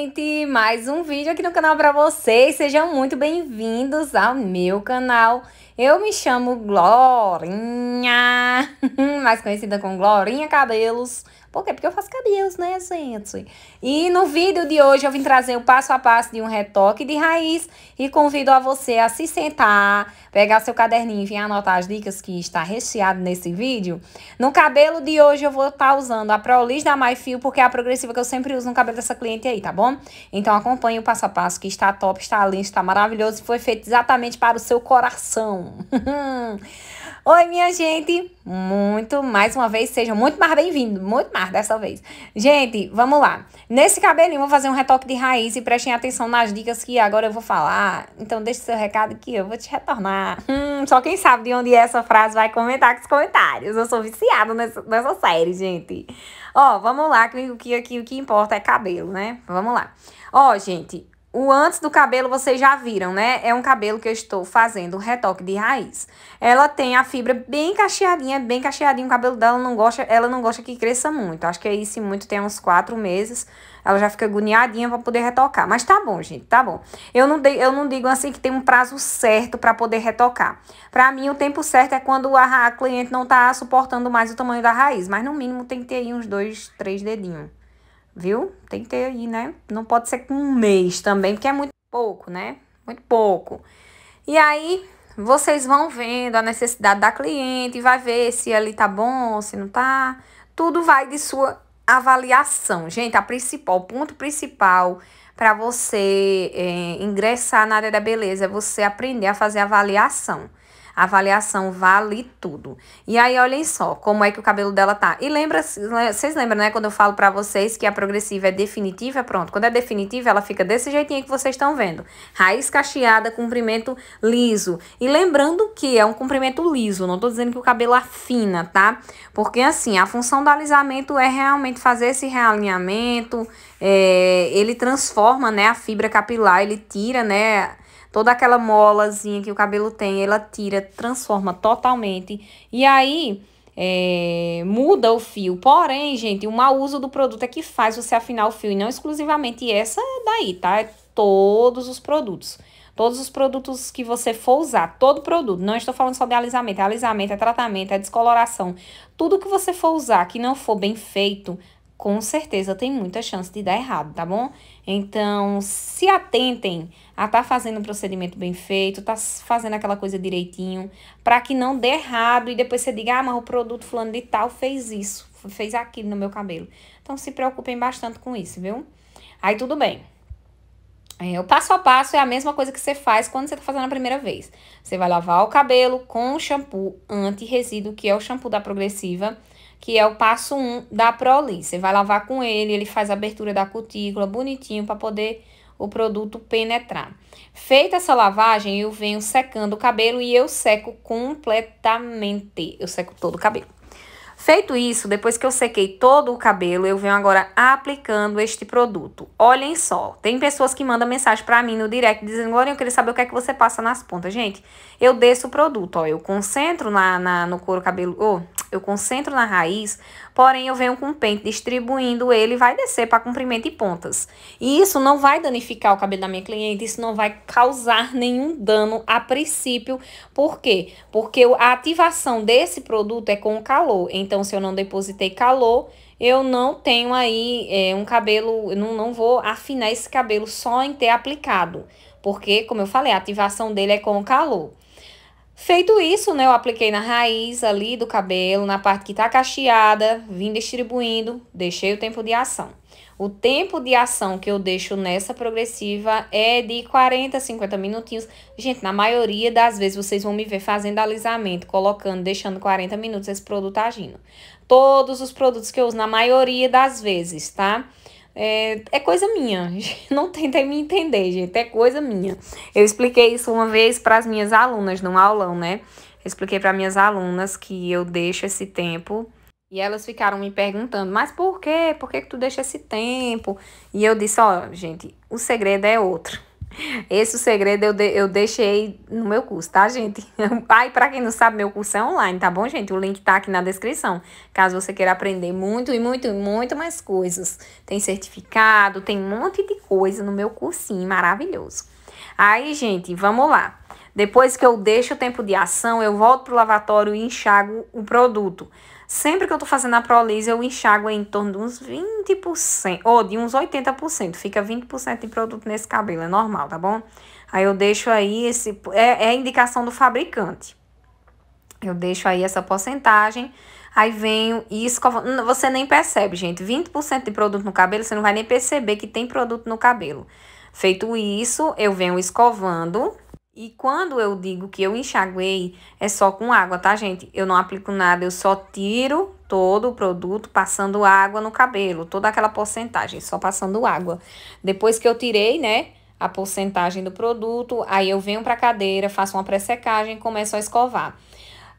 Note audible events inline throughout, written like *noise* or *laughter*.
gente! Mais um vídeo aqui no canal para vocês. Sejam muito bem-vindos ao meu canal. Eu me chamo Glorinha, *laughs* mais conhecida como Glorinha Cabelos. Por quê? Porque eu faço cabelos, né, gente? E no vídeo de hoje eu vim trazer o passo a passo de um retoque de raiz e convido a você a se sentar, pegar seu caderninho e vir anotar as dicas que está recheado nesse vídeo. No cabelo de hoje eu vou estar tá usando a Prolis da MyFio, porque é a progressiva que eu sempre uso no cabelo dessa cliente aí, tá bom? Então acompanhe o passo a passo que está top, está lindo, está maravilhoso e foi feito exatamente para o seu coração. *laughs* Oi, minha gente! Muito, mais uma vez, sejam muito mais bem-vindos, muito mais funcionar dessa vez. Gente, vamos lá. Nesse cabelinho, vou fazer um retoque de raiz e prestem atenção nas dicas que agora eu vou falar. Então, deixe seu recado que eu vou te retornar. Hum, só quem sabe de onde é essa frase vai comentar com os comentários. Eu sou viciada nessa, nessa série, gente. Ó, vamos lá, que o que, o que importa é cabelo, né? Vamos lá. Ó, gente, o antes do cabelo vocês já viram, né? É um cabelo que eu estou fazendo um retoque de raiz. Ela tem a fibra bem cacheadinha, bem cacheadinho. O cabelo dela não gosta, ela não gosta que cresça muito. Acho que aí é se muito tem uns quatro meses, ela já fica agoniadinha para poder retocar. Mas tá bom, gente, tá bom. Eu não, de, eu não digo assim que tem um prazo certo para poder retocar. Para mim, o tempo certo é quando a, a cliente não tá suportando mais o tamanho da raiz. Mas no mínimo tem que ter aí uns dois, três dedinhos viu? Tem que ter aí, né? Não pode ser com um mês também, porque é muito pouco, né? Muito pouco. E aí, vocês vão vendo a necessidade da cliente, vai ver se ali tá bom, se não tá. Tudo vai de sua avaliação. Gente, a principal, o ponto principal para você é, ingressar na área da beleza é você aprender a fazer avaliação. A avaliação vale tudo. E aí, olhem só como é que o cabelo dela tá. E lembra, né, vocês lembram, né, quando eu falo para vocês que a progressiva é definitiva? Pronto, quando é definitiva, ela fica desse jeitinho que vocês estão vendo. Raiz cacheada, comprimento liso. E lembrando que é um comprimento liso, não tô dizendo que o cabelo afina, tá? Porque assim, a função do alisamento é realmente fazer esse realinhamento, é, ele transforma, né, a fibra capilar, ele tira, né, toda aquela molazinha que o cabelo tem, ela tira, transforma totalmente. E aí, é, muda o fio. Porém, gente, o mau uso do produto é que faz você afinar o fio. E não exclusivamente essa daí, tá? É todos os produtos. Todos os produtos que você for usar, todo produto, não estou falando só de alisamento, é alisamento, é tratamento, é descoloração. Tudo que você for usar que não for bem feito, com certeza tem muita chance de dar errado, tá bom? Então, se atentem a tá fazendo um procedimento bem feito, tá fazendo aquela coisa direitinho, para que não dê errado e depois você diga, ah, mas o produto fulano de tal fez isso, fez aquilo no meu cabelo. Então, se preocupem bastante com isso, viu? Aí, tudo bem. É, o passo a passo é a mesma coisa que você faz quando você está fazendo a primeira vez. Você vai lavar o cabelo com o shampoo anti-resíduo, que é o shampoo da Progressiva que é o passo 1 um da proli. Você vai lavar com ele, ele faz a abertura da cutícula bonitinho para poder o produto penetrar. Feita essa lavagem, eu venho secando o cabelo e eu seco completamente. Eu seco todo o cabelo. Feito isso, depois que eu sequei todo o cabelo, eu venho agora aplicando este produto. Olhem só, tem pessoas que mandam mensagem para mim no direct dizendo, olha, eu queria saber o que é que você passa nas pontas. Gente, eu desço o produto, ó, eu concentro na, na no couro cabelo, oh, eu concentro na raiz, porém eu venho com um pente distribuindo ele, vai descer para comprimento e pontas. E isso não vai danificar o cabelo da minha cliente, isso não vai causar nenhum dano a princípio. Por quê? Porque a ativação desse produto é com o calor. Então, se eu não depositei calor, eu não tenho aí é, um cabelo, não, não vou afinar esse cabelo só em ter aplicado. Porque, como eu falei, a ativação dele é com o calor. Feito isso, né, eu apliquei na raiz ali do cabelo, na parte que tá cacheada, vim distribuindo, deixei o tempo de ação. O tempo de ação que eu deixo nessa progressiva é de 40 50 minutinhos. Gente, na maioria das vezes vocês vão me ver fazendo alisamento, colocando, deixando 40 minutos esse produto agindo. Todos os produtos que eu uso, na maioria das vezes, tá? Tá? É, é coisa minha. *laughs* Não tentem me entender, gente. É coisa minha. Eu expliquei isso uma vez para as minhas alunas num aulão, né? Eu expliquei para minhas alunas que eu deixo esse tempo. E elas ficaram me perguntando, mas por quê? Por que, que tu deixa esse tempo? E eu disse, ó, oh, gente, o segredo é outro. Esse segredo eu, de, eu deixei no meu curso, tá, gente? Ai, *laughs* para quem não sabe, meu curso é online, tá bom, gente? O link tá aqui na descrição. Caso você queira aprender muito e muito e muito mais coisas. Tem certificado, tem um monte de coisa no meu cursinho maravilhoso. Aí, gente, vamos lá. Depois que eu deixo o tempo de ação, eu volto pro lavatório e enxago o produto. Sempre que eu tô fazendo a prolise, eu enxago em torno de uns 20%, ou de uns 80%. Fica 20% de produto nesse cabelo, é normal, tá bom? Aí eu deixo aí esse... É, é indicação do fabricante. Eu deixo aí essa porcentagem. Aí venho e escovo. Você nem percebe, gente. 20% de produto no cabelo, você não vai nem perceber que tem produto no cabelo. Feito isso, eu venho escovando e quando eu digo que eu enxaguei, é só com água, tá, gente? Eu não aplico nada, eu só tiro todo o produto passando água no cabelo, toda aquela porcentagem, só passando água. Depois que eu tirei, né, a porcentagem do produto, aí eu venho pra cadeira, faço uma pressecagem e começo a escovar.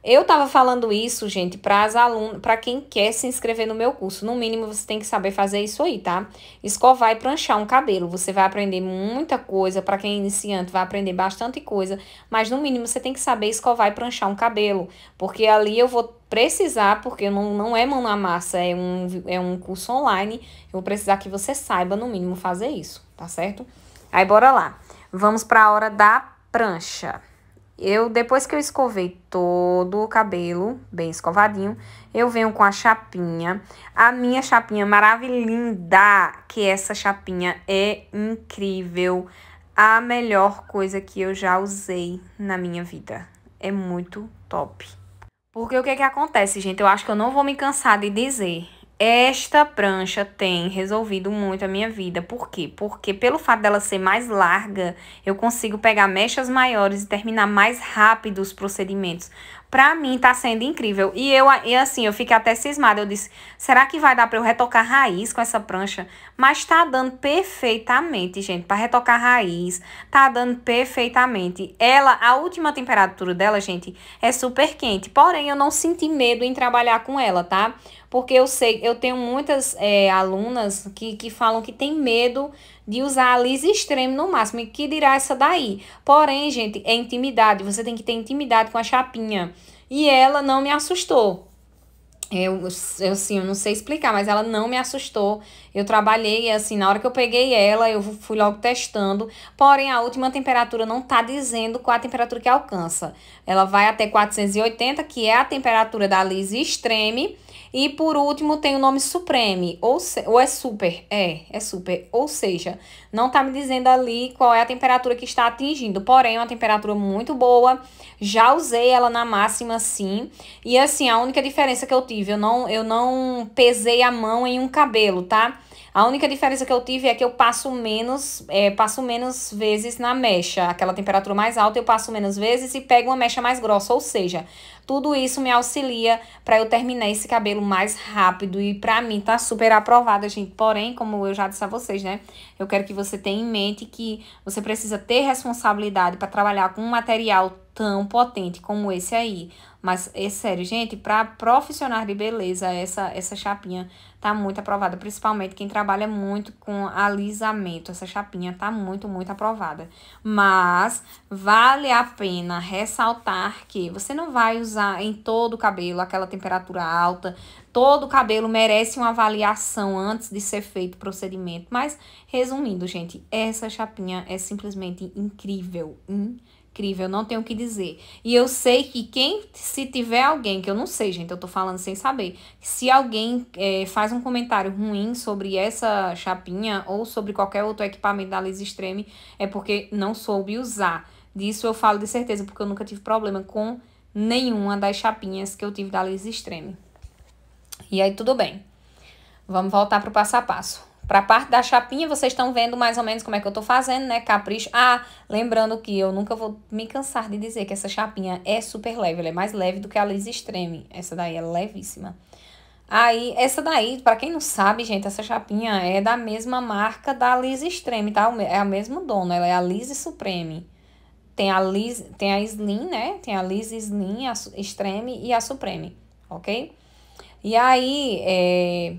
Eu estava falando isso, gente, para as alunas, para quem quer se inscrever no meu curso. No mínimo, você tem que saber fazer isso aí, tá? Escovar e pranchar um cabelo. Você vai aprender muita coisa. Para quem é iniciante, vai aprender bastante coisa. Mas, no mínimo, você tem que saber escovar e pranchar um cabelo. Porque ali eu vou precisar, porque não, não é mão na massa, é um, é um curso online. Eu vou precisar que você saiba, no mínimo, fazer isso, tá certo? Aí, bora lá. Vamos para a hora da prancha. Eu, depois que eu escovei todo o cabelo, bem escovadinho, eu venho com a chapinha. A minha chapinha maravilhosa, que essa chapinha é incrível. A melhor coisa que eu já usei na minha vida. É muito top. Porque o que é que acontece, gente? Eu acho que eu não vou me cansar de dizer. Esta prancha tem resolvido muito a minha vida. Por quê? Porque pelo fato dela ser mais larga, eu consigo pegar mechas maiores e terminar mais rápido os procedimentos. Pra mim tá sendo incrível. E eu, e assim, eu fiquei até cismada. Eu disse, será que vai dar pra eu retocar raiz com essa prancha? Mas tá dando perfeitamente, gente. Pra retocar raiz, tá dando perfeitamente. Ela, a última temperatura dela, gente, é super quente. Porém, eu não senti medo em trabalhar com ela, tá? Porque eu sei, eu tenho muitas é, alunas que, que falam que tem medo de usar a lisa extremo no máximo. E que dirá essa daí? Porém, gente, é intimidade. Você tem que ter intimidade com a chapinha. E ela não me assustou. Eu, eu, assim, eu não sei explicar, mas ela não me assustou. Eu trabalhei, assim, na hora que eu peguei ela, eu fui logo testando. Porém, a última temperatura não tá dizendo qual a temperatura que alcança. Ela vai até 480, que é a temperatura da lise extreme e por último tem o nome Supreme, ou, se, ou é super, é, é super, ou seja, não tá me dizendo ali qual é a temperatura que está atingindo, porém é uma temperatura muito boa, já usei ela na máxima sim, e assim, a única diferença que eu tive, eu não, eu não pesei a mão em um cabelo, tá? A única diferença que eu tive é que eu passo menos, é, passo menos vezes na mecha. Aquela temperatura mais alta eu passo menos vezes e pego uma mecha mais grossa. Ou seja, tudo isso me auxilia para eu terminar esse cabelo mais rápido. E pra mim tá super aprovado, gente. Porém, como eu já disse a vocês, né? Eu quero que você tenha em mente que você precisa ter responsabilidade para trabalhar com um material tão potente como esse aí. Mas é sério, gente, para profissionais de beleza, essa, essa chapinha tá muito aprovada, principalmente quem trabalha muito com alisamento. Essa chapinha tá muito, muito aprovada. Mas vale a pena ressaltar que você não vai usar em todo o cabelo aquela temperatura alta. Todo o cabelo merece uma avaliação antes de ser feito o procedimento. Mas resumindo, gente, essa chapinha é simplesmente incrível, incrível incrível, não tenho o que dizer. E eu sei que quem, se tiver alguém, que eu não sei, gente, eu tô falando sem saber, se alguém é, faz um comentário ruim sobre essa chapinha ou sobre qualquer outro equipamento da Liz Extreme, é porque não soube usar. Disso eu falo de certeza, porque eu nunca tive problema com nenhuma das chapinhas que eu tive da Liz Extreme. E aí, tudo bem. Vamos voltar pro passo a passo. Para a parte da chapinha, vocês estão vendo mais ou menos como é que eu estou fazendo, né? Capricho. Ah, lembrando que eu nunca vou me cansar de dizer que essa chapinha é super leve. Ela é mais leve do que a Liz Extreme. Essa daí é levíssima. Aí, essa daí, para quem não sabe, gente, essa chapinha é da mesma marca da Liz Extreme, tá? É a mesmo dono, ela é a Liz Supreme. Tem a Liz, tem a Slim, né? Tem a Liz Slim, a Extreme e a Supreme, ok? E aí, é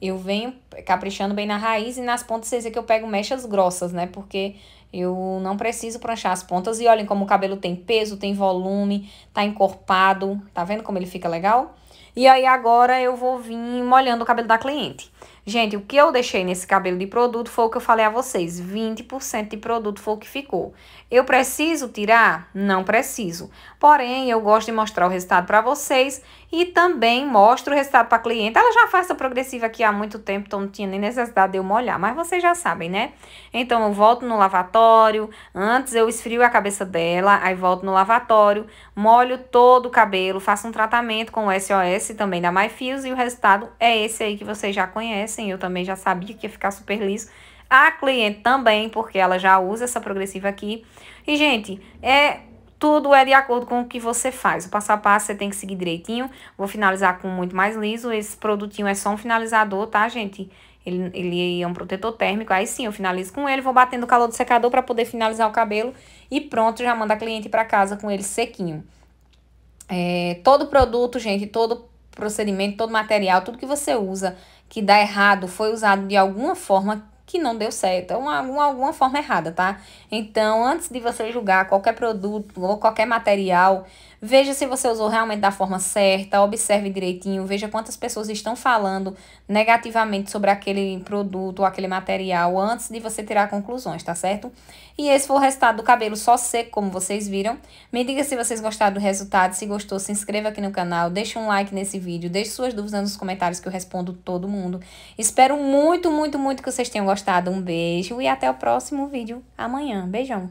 eu venho caprichando bem na raiz e nas pontas vocês veem que eu pego mechas grossas, né? Porque eu não preciso pranchar as pontas. E olhem como o cabelo tem peso, tem volume, tá encorpado. Tá vendo como ele fica legal? E aí agora eu vou vir molhando o cabelo da cliente. Gente, o que eu deixei nesse cabelo de produto foi o que eu falei a vocês. 20% de produto foi o que ficou. Eu preciso tirar? Não preciso. Porém, eu gosto de mostrar o resultado para vocês e também mostro o resultado para a cliente. Ela já faz essa progressiva aqui há muito tempo, então não tinha nem necessidade de eu molhar, mas vocês já sabem, né? Então, eu volto no lavatório, antes eu esfrio a cabeça dela, aí volto no lavatório, molho todo o cabelo, faço um tratamento com o SOS também da My Fios e o resultado é esse aí que vocês já conhecem conhecem, assim, eu também já sabia que ia ficar super liso. A cliente também, porque ela já usa essa progressiva aqui. E, gente, é tudo é de acordo com o que você faz. O passo a passo você tem que seguir direitinho. Vou finalizar com muito mais liso. Esse produtinho é só um finalizador, tá, gente? Ele, ele é um protetor térmico. Aí sim, eu finalizo com ele. Vou batendo o calor do secador para poder finalizar o cabelo. E pronto, já manda a cliente para casa com ele sequinho. É, todo produto, gente, todo procedimento, todo material, tudo que você usa que dá errado foi usado de alguma forma que não deu certo, é uma, alguma forma errada, tá? Então, antes de você julgar qualquer produto ou qualquer material, Veja se você usou realmente da forma certa, observe direitinho, veja quantas pessoas estão falando negativamente sobre aquele produto ou aquele material antes de você tirar conclusões, tá certo? E esse foi o resultado do cabelo só seco, como vocês viram. Me diga se vocês gostaram do resultado, se gostou, se inscreva aqui no canal, deixe um like nesse vídeo, deixe suas dúvidas nos comentários que eu respondo todo mundo. Espero muito, muito, muito que vocês tenham gostado. Um beijo e até o próximo vídeo amanhã. Beijão!